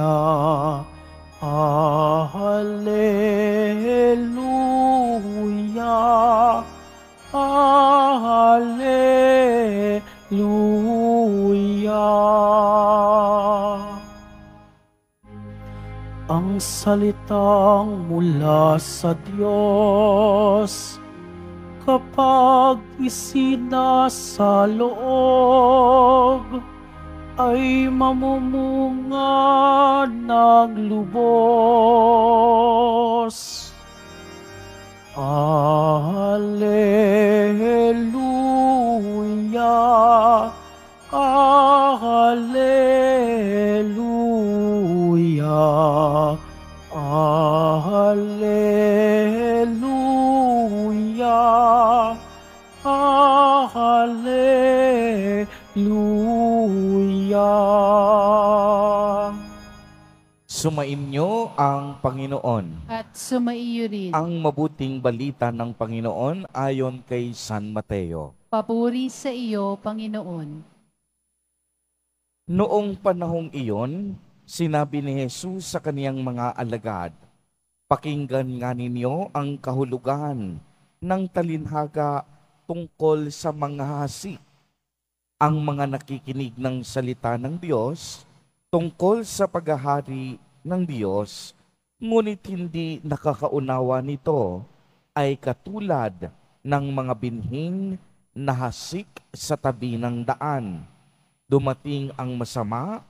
Alleluia, Alleluia, Alleluia. Ang salitang mula sa Diyos kapag isinasa loob ay mamumunga naglubos. Alleluia, Alleluia, Alleluia, Alleluia kanya. Sumainyo ang Panginoon. At sumaiyo rin. Ang mabuting balita ng Panginoon ayon kay San Mateo. Papuri sa iyo, Panginoon. Noong panahong iyon, sinabi ni Jesus sa kaniyang mga alagad, Pakinggan nga ninyo ang kahulugan ng talinhaga tungkol sa mga hasik ang mga nakikinig ng salita ng Diyos tungkol sa paghahari ng Diyos, ngunit hindi nakakaunawa nito ay katulad ng mga binhing nahasik sa tabi ng daan. Dumating ang masama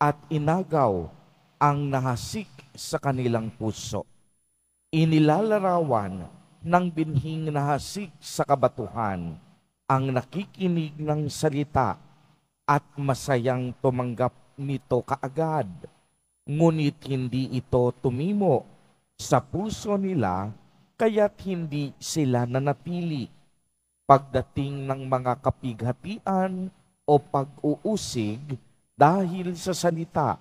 at inagaw ang nahasik sa kanilang puso. Inilalarawan ng binhing nahasik sa kabatuhan ang nakikinig ng salita at masayang tumanggap nito kaagad, ngunit hindi ito tumimo sa puso nila kaya't hindi sila nanatili. Pagdating ng mga kapighatian o pag-uusig dahil sa salita,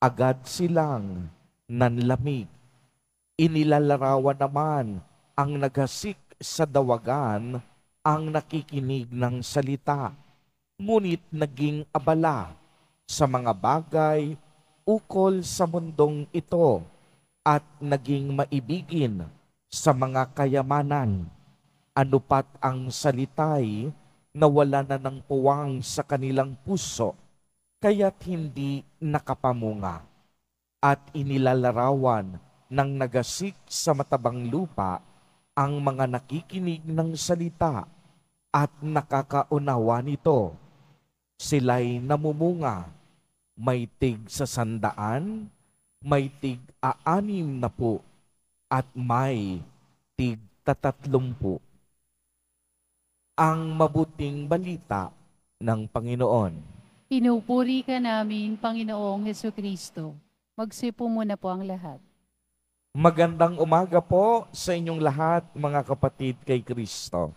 agad silang nanlamig. Inilalarawan naman ang naghasik sa dawagan ang nakikinig ng salita, ngunit naging abala sa mga bagay ukol sa mundong ito at naging maibigin sa mga kayamanan. Ano pat ang salitay na wala na ng puwang sa kanilang puso, kaya't hindi nakapamunga at inilalarawan ng nagasik sa matabang lupa ang mga nakikinig ng salita at nakakaunawa nito. Sila'y namumunga, may tig sa sandaan, may tig aanim na po, at may tig tatatlumpu. Ang mabuting balita ng Panginoon. Pinupuri ka namin, Panginoong Heso Kristo. Magsipo muna po ang lahat. Magandang umaga po sa inyong lahat, mga kapatid kay Kristo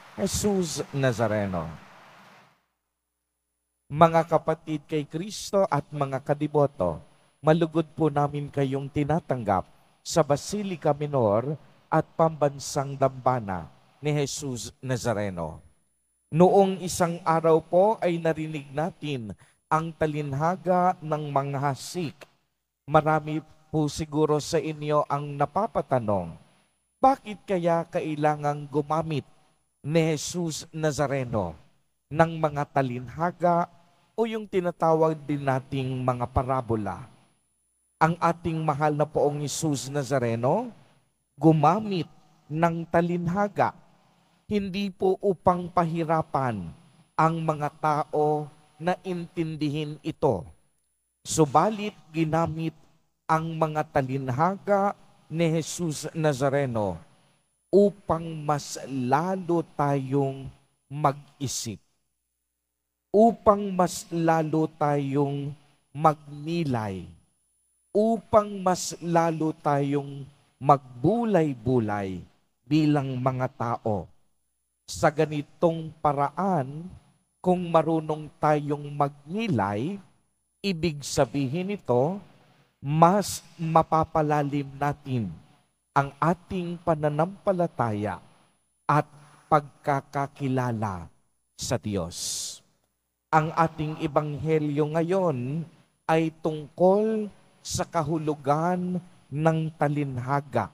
Jesus Nazareno. Mga kapatid kay Kristo at mga kadiboto, malugod po namin kayong tinatanggap sa Basilica Minor at Pambansang Dambana ni Jesus Nazareno. Noong isang araw po ay narinig natin ang talinhaga ng mga hasik. Marami po siguro sa inyo ang napapatanong, bakit kaya kailangang gumamit ni Jesus Nazareno ng mga talinhaga o yung tinatawag din nating mga parabola. Ang ating mahal na poong Jesus Nazareno gumamit ng talinhaga hindi po upang pahirapan ang mga tao na intindihin ito. Subalit ginamit ang mga talinhaga ni Jesus Nazareno upang mas lalo tayong mag-isip, upang mas lalo tayong magnilay, upang mas lalo tayong magbulay-bulay bilang mga tao. Sa ganitong paraan, kung marunong tayong magnilay, ibig sabihin ito, mas mapapalalim natin ang ating pananampalataya at pagkakakilala sa Diyos. Ang ating ebanghelyo ngayon ay tungkol sa kahulugan ng talinhaga.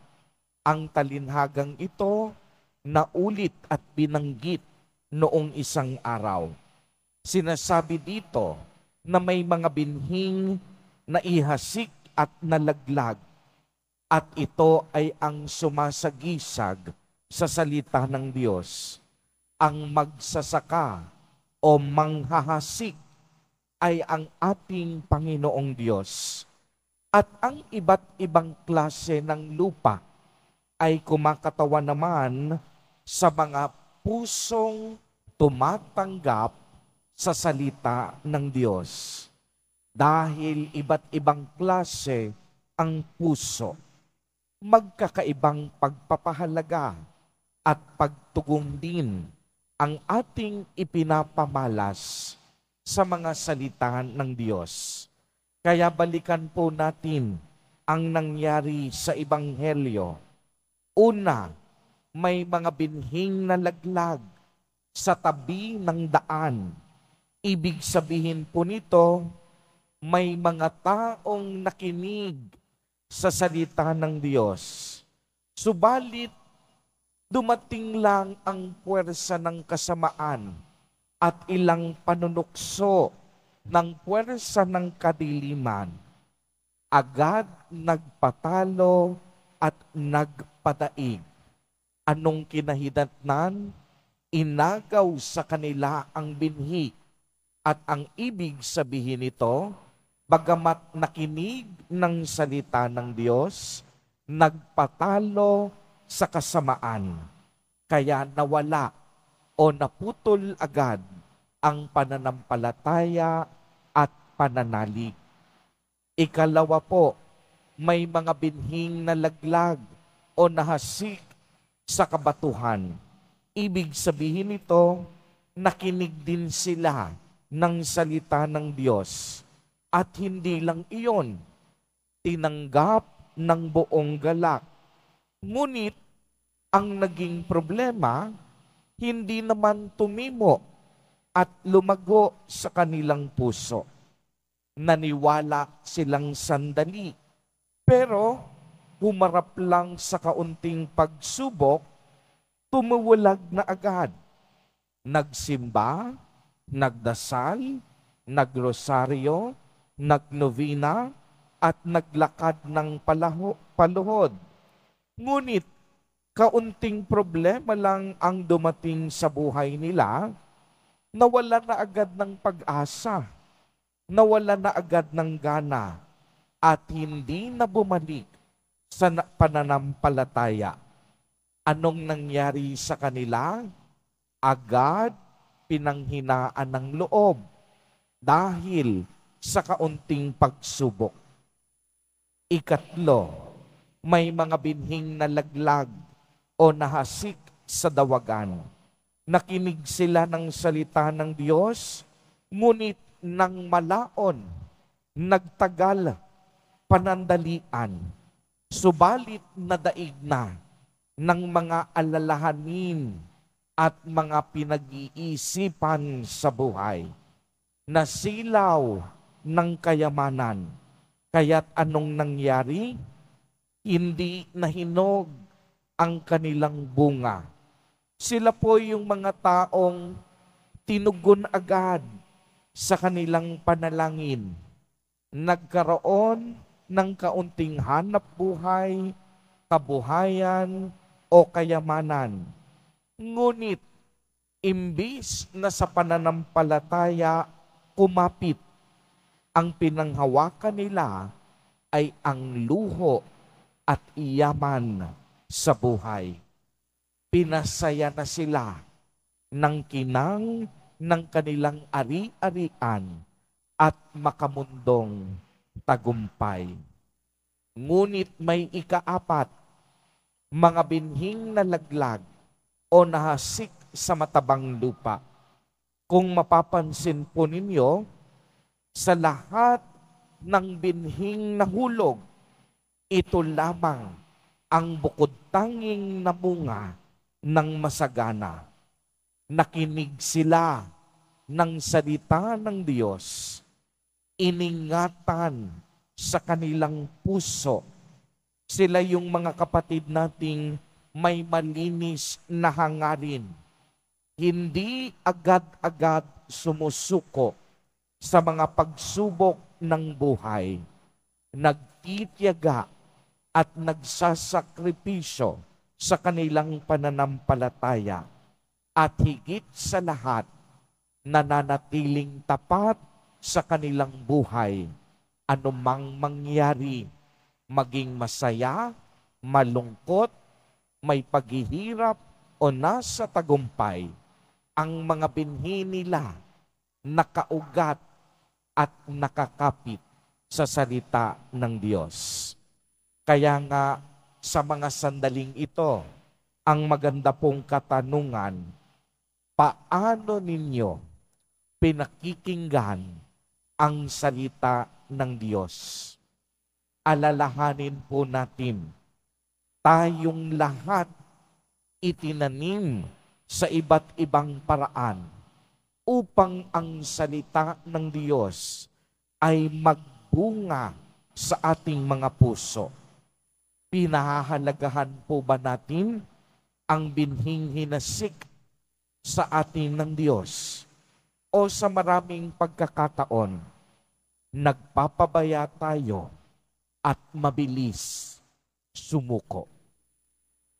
Ang talinhagang ito na ulit at binanggit noong isang araw. Sinasabi dito na may mga binhing na ihasik at nalaglag at ito ay ang sumasagisag sa salita ng Diyos. Ang magsasaka o manghahasik ay ang ating Panginoong Diyos. At ang iba't ibang klase ng lupa ay kumakatawan naman sa mga pusong tumatanggap sa salita ng Diyos. Dahil iba't ibang klase ang puso magkakaibang pagpapahalaga at pagtugon din ang ating ipinapamalas sa mga salita ng Diyos. Kaya balikan po natin ang nangyari sa Ebanghelyo. Una, may mga binhing na laglag sa tabi ng daan. Ibig sabihin po nito, may mga taong nakinig sa salita ng Diyos. Subalit, dumating lang ang puwersa ng kasamaan at ilang panunukso ng puwersa ng kadiliman. Agad nagpatalo at nagpadaig. Anong kinahidatnan? Inagaw sa kanila ang binhi. At ang ibig sabihin nito, bagamat nakinig ng salita ng Diyos, nagpatalo sa kasamaan. Kaya nawala o naputol agad ang pananampalataya at pananalig. Ikalawa po, may mga binhing nalaglag o nahasik sa kabatuhan. Ibig sabihin nito, nakinig din sila ng salita ng Diyos at hindi lang iyon, tinanggap ng buong galak. Ngunit, ang naging problema, hindi naman tumimo at lumago sa kanilang puso. Naniwala silang sandali. Pero, humarap lang sa kaunting pagsubok, tumuwalag na agad. Nagsimba, nagdasal, nagrosaryo, nagnovena at naglakad ng palaho, paluhod. Ngunit kaunting problema lang ang dumating sa buhay nila, nawala na agad ng pag-asa, nawala na agad ng gana, at hindi na bumalik sa pananampalataya. Anong nangyari sa kanila? Agad pinanghinaan ng loob dahil sa kaunting pagsubok. Ikatlo, may mga binhing nalaglag o nahasik sa dawagan. Nakinig sila ng salita ng Diyos, ngunit nang malaon, nagtagal, panandalian, subalit nadaig na ng mga alalahanin at mga pinag-iisipan sa buhay. na silaw ng kayamanan. Kaya't anong nangyari? Hindi nahinog ang kanilang bunga. Sila po yung mga taong tinugon agad sa kanilang panalangin. Nagkaroon ng kaunting hanap buhay, kabuhayan, o kayamanan. Ngunit, imbis na sa pananampalataya, kumapit ang pinanghawakan nila ay ang luho at iyaman sa buhay. Pinasaya na sila ng kinang ng kanilang ari-arian at makamundong tagumpay. Ngunit may ikaapat, mga binhing nalaglag o nahasik sa matabang lupa. Kung mapapansin po ninyo, sa lahat ng binhing nahulog, ito lamang ang bukod tanging namunga ng masagana. Nakinig sila ng salita ng Diyos, iningatan sa kanilang puso. Sila yung mga kapatid nating may malinis na hangarin. Hindi agad-agad sumusuko sa mga pagsubok ng buhay, nagtitiyaga at nagsasakripisyo sa kanilang pananampalataya at higit sa lahat nananatiling tapat sa kanilang buhay anumang mangyari maging masaya, malungkot, may paghihirap o nasa tagumpay ang mga binhi nila nakaugat at nakakapit sa salita ng Diyos. Kaya nga sa mga sandaling ito, ang maganda pong katanungan, paano ninyo pinakikinggan ang salita ng Diyos? Alalahanin po natin, tayong lahat itinanim sa iba't ibang paraan upang ang sanita ng Diyos ay magbunga sa ating mga puso. Pinahahalagahan po ba natin ang binhing hinasik sa atin ng Diyos? O sa maraming pagkakataon, nagpapabaya tayo at mabilis sumuko.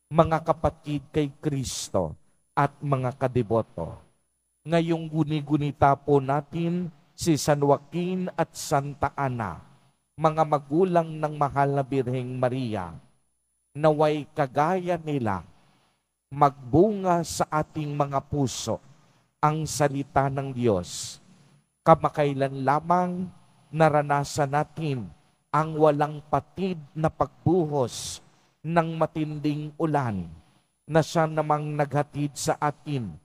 Mga kapatid kay Kristo at mga kadiboto, ngayong guni-gunita po natin si San Joaquin at Santa Ana, mga magulang ng mahal na Birheng Maria, naway kagaya nila, magbunga sa ating mga puso ang salita ng Diyos. Kamakailan lamang naranasan natin ang walang patid na pagbuhos ng matinding ulan na siya namang naghatid sa atin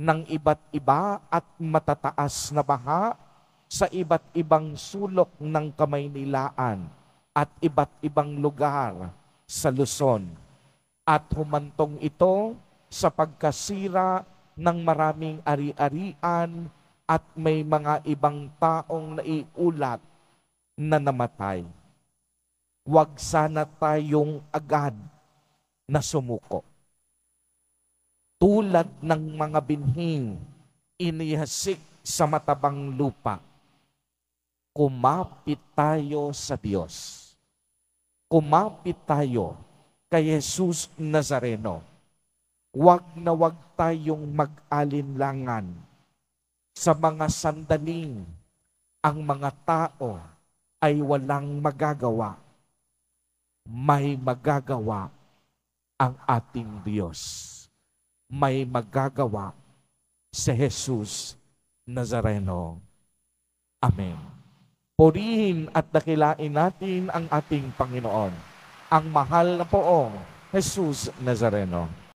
ng iba't iba at matataas na baha sa iba't ibang sulok ng Kamaynilaan at iba't ibang lugar sa Luzon. At humantong ito sa pagkasira ng maraming ari-arian at may mga ibang taong naiulat na namatay. Huwag sana tayong agad na sumuko. Tulad ng mga binhing inihasik sa matabang lupa, kumapit tayo sa Diyos. Kumapit tayo kay Jesus Nazareno. Huwag na huwag tayong mag-alinlangan sa mga sandaling ang mga tao ay walang magagawa. May magagawa ang ating Diyos may magagawa si Jesus Nazareno. Amen. Purihin at dakilain natin ang ating Panginoon, ang mahal na poong Jesus Nazareno.